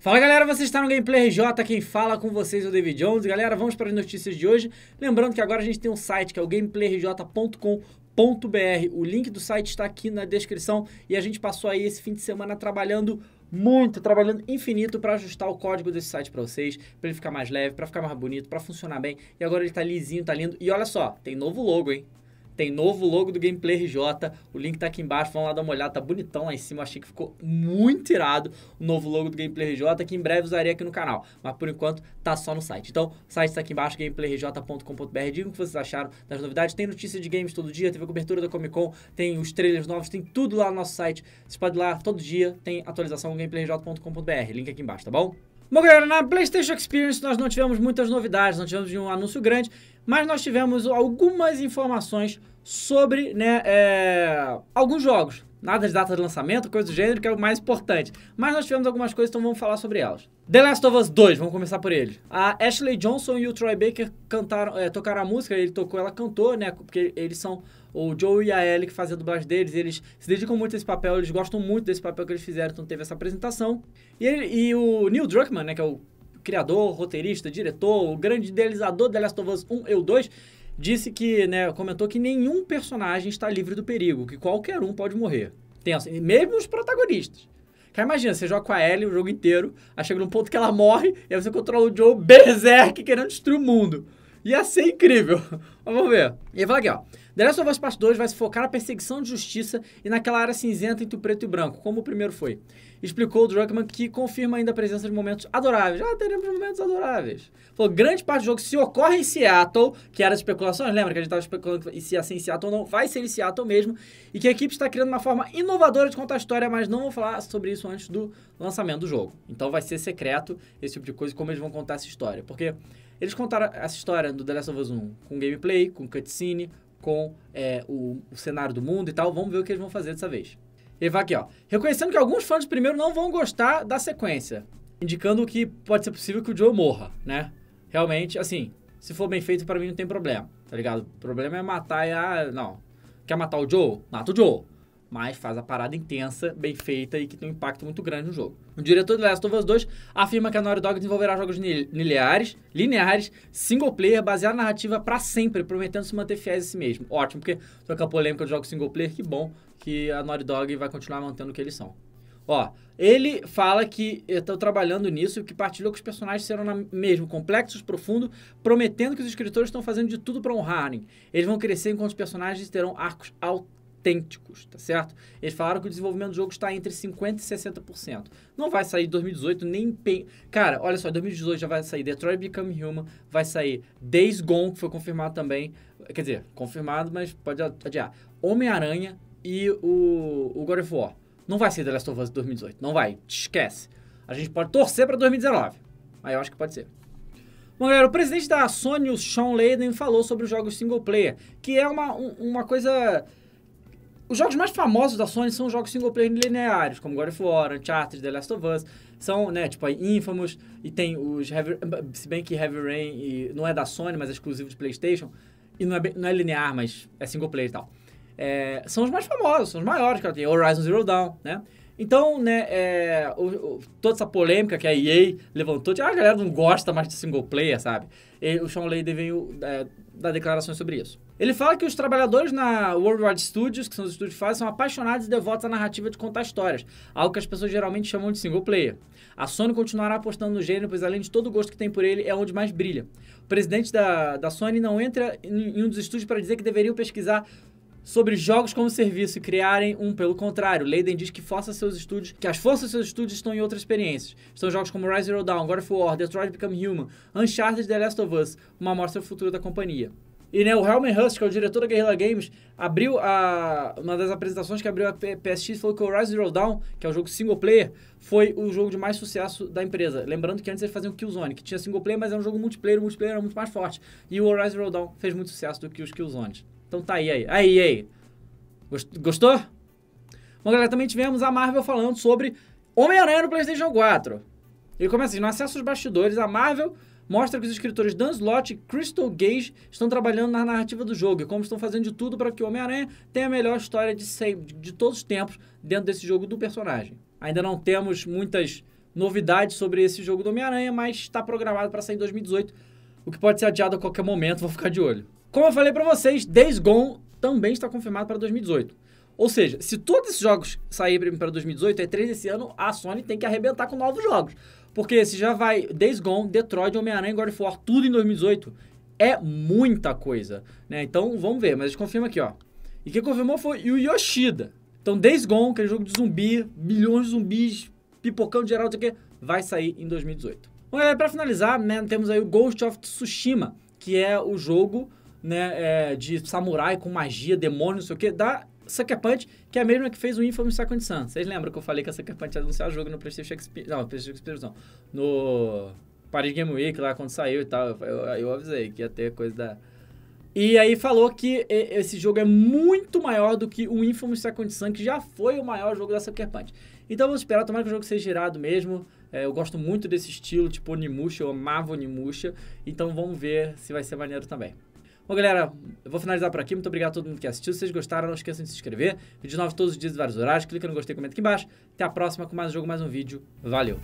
Fala galera, você está no Gameplay RJ, quem fala com vocês é o David Jones. Galera, vamos para as notícias de hoje. Lembrando que agora a gente tem um site que é o gameplayrj.com .br. O link do site está aqui na descrição e a gente passou aí esse fim de semana trabalhando muito, trabalhando infinito para ajustar o código desse site para vocês, para ele ficar mais leve, para ficar mais bonito, para funcionar bem. E agora ele está lisinho, está lindo. E olha só, tem novo logo, hein? Tem novo logo do Gameplay RJ. O link tá aqui embaixo. Vão lá dar uma olhada. Tá bonitão lá em cima. achei que ficou muito irado o novo logo do Gameplay RJ, que em breve usaria aqui no canal. Mas por enquanto tá só no site. Então, o site tá aqui embaixo, gameplayrj.com.br. Digam o que vocês acharam das novidades. Tem notícia de games todo dia, teve a cobertura da Comic Con, tem os trailers novos, tem tudo lá no nosso site. Vocês podem ir lá todo dia, tem atualização gameplayrj.com.br. Link aqui embaixo, tá bom? Bom, galera, na PlayStation Experience nós não tivemos muitas novidades, não tivemos um anúncio grande, mas nós tivemos algumas informações sobre né, é, alguns jogos. Nada de data de lançamento, coisa do gênero, que é o mais importante. Mas nós tivemos algumas coisas, então vamos falar sobre elas. The Last of Us 2, vamos começar por ele. A Ashley Johnson e o Troy Baker cantaram, é, tocaram a música, ele tocou, ela cantou, né? Porque eles são o Joe e a Ellie que fazem a dublagem deles, eles se dedicam muito a esse papel, eles gostam muito desse papel que eles fizeram, então teve essa apresentação. E, ele, e o Neil Druckmann, né, que é o criador, roteirista, diretor, o grande idealizador de The Last of Us 1 e 2, disse que, né, comentou que nenhum personagem está livre do perigo, que qualquer um pode morrer. Tem assim, Mesmo os protagonistas. Cara, imagina, você joga com a Ellie o jogo inteiro, aí chega num ponto que ela morre, e aí você controla o Joe Berserk querendo destruir o mundo. Ia ser incrível. vamos ver. E fala aqui, ó. The Last of Us Part 2 vai se focar na perseguição de justiça e naquela área cinzenta entre o preto e branco, como o primeiro foi. Explicou o Druckmann que confirma ainda a presença de momentos adoráveis. Ah, teremos momentos adoráveis. Falou, grande parte do jogo se ocorre em Seattle, que era especulações, lembra que a gente estava especulando se ia ser em Seattle ou não, vai ser em Seattle mesmo, e que a equipe está criando uma forma inovadora de contar a história, mas não vou falar sobre isso antes do lançamento do jogo. Então vai ser secreto esse tipo de coisa, como eles vão contar essa história, porque... Eles contaram essa história do The Last of Us 1 com gameplay, com cutscene, com é, o, o, cenário do mundo e tal. Vamos ver o que eles vão fazer dessa vez. Ele vai aqui, ó. Reconhecendo que alguns fãs do primeiro não vão gostar da sequência, indicando que pode ser possível que o Joe morra, né? Realmente, assim, se for bem feito, para mim não tem problema, tá ligado? O problema é matar e a. Ah, não. Quer matar o Joe? Mata o Joe mas faz a parada intensa, bem feita e que tem um impacto muito grande no jogo. O diretor de Last of Us 2 afirma que a Naughty Dog desenvolverá jogos lineares, lineares single player, baseado na narrativa para sempre, prometendo se manter fiéis a si mesmo. Ótimo, porque toca a polêmica do jogo single player, que bom que a Naughty Dog vai continuar mantendo o que eles são. Ó, ele fala que estão eh, trabalhando nisso e que partilhou que os personagens serão mesmo complexos, profundos, prometendo que os escritores estão fazendo de tudo para honrarem. Eles vão crescer enquanto os personagens terão arcos altos autênticos, tá certo? Eles falaram que o desenvolvimento do jogo está entre 50% e 60%. Não vai sair 2018 nem... Cara, olha só, 2018 já vai sair Detroit Become Human, vai sair Days Gone, que foi confirmado também. Quer dizer, confirmado, mas pode adiar. Homem-Aranha e o, o God of War. Não vai ser The Last of Us 2018, não vai, esquece. A gente pode torcer para 2019. Aí eu acho que pode ser. Bom, galera, o presidente da Sony, o Sean Layden, falou sobre os jogos single player, que é uma, uma coisa os jogos mais famosos da Sony são jogos single player lineares, como God of War, Uncharted, The Last of Us. São, né, tipo, aí, Infamous, e tem os Heavy, Se bem que Heavy Rain e, não é da Sony, mas é exclusivo de PlayStation. E não é, não é linear, mas é single player e tal. É, são os mais famosos, são os maiores, cara. Tem Horizon Zero Dawn, né? Então, né, é, o, o, toda essa polêmica que a EA levantou, de, ah, a galera não gosta mais de single player, sabe? E o Sean Layden veio é, dar declarações sobre isso. Ele fala que os trabalhadores na Worldwide Studios, que são os estúdios que fazem, são apaixonados e devotos à narrativa de contar histórias, algo que as pessoas geralmente chamam de single player. A Sony continuará apostando no gênero, pois além de todo o gosto que tem por ele, é onde mais brilha. O presidente da, da Sony não entra em, um dos estúdios para dizer que deveriam pesquisar sobre jogos como serviço e criarem um pelo contrário. Leiden diz que força seus estúdios, que as forças seus estúdios estão em outras experiências. Estão jogos como Rise Zero Dawn, God of War, Detroit Become Human, Uncharted The Last of Us, uma amostra futura da companhia. E né, o Helmer Hust, que é o diretor da Guerrilla Games, abriu a uma das apresentações que abriu a PSX falou que o Rise Zero Dawn, que é o jogo single player, foi o jogo de mais sucesso da empresa. Lembrando que antes eles faziam Killzone, que tinha single player, mas era um jogo multiplayer, o multiplayer era muito mais forte. E o Rise Zero Dawn fez muito sucesso do que os Killzones. Então tá aí aí. Aí aí. Gostou? Bom, galera, também tivemos a Marvel falando sobre Homem-Aranha no PlayStation 4. Ele começa assim: no acesso aos bastidores, a Marvel mostra que os escritores Dan Slott e Crystal Gage estão trabalhando na narrativa do jogo e é como estão fazendo de tudo para que o Homem-Aranha tenha a melhor história de, de, de todos os tempos dentro desse jogo do personagem. Ainda não temos muitas novidades sobre esse jogo do Homem-Aranha, mas está programado para sair em 2018, o que pode ser adiado a qualquer momento, vou ficar de olho. Como eu falei para vocês, Days Gone também está confirmado para 2018. Ou seja, se todos esses jogos saírem para 2018, é 3 esse ano, a Sony tem que arrebentar com novos jogos. Porque se já vai Days Gone, Detroit, Homem-Aranha, God of War, tudo em 2018. É muita coisa, né? Então, vamos ver. Mas a gente confirma aqui, ó. E quem confirmou foi o Yoshida. Então, Days Gone, aquele jogo de zumbi, milhões de zumbis, pipocão de geral, não sei o vai sair em 2018. Bom, galera, pra finalizar, né, temos aí o Ghost of Tsushima, que é o jogo né, é, de samurai com magia, demônio, não sei o que, da Sucker Punch, que é a mesma que fez o Infamous Second Sun. Vocês lembram que eu falei que a Sucker Punch ia anunciar o jogo no PlayStation Experience... Não, PlayStation Experience não. No Paris Game Week, lá quando saiu e tal. Eu, eu avisei que ia ter coisa da... E aí falou que esse jogo é muito maior do que o Infamous Second Sun, que já foi o maior jogo da Sucker Punch. Então vamos esperar, tomara que o jogo seja gerado mesmo. É, eu gosto muito desse estilo, tipo Onimusha, eu amava Onimusha. Então vamos ver se vai ser maneiro também. Bom, galera, eu vou finalizar por aqui. Muito obrigado a todo mundo que assistiu. Se vocês gostaram, não esqueçam de se inscrever. Vídeo novo todos os dias, vários horários. Clica no gostei, comenta aqui embaixo. Até a próxima com mais um jogo, mais um vídeo. Valeu!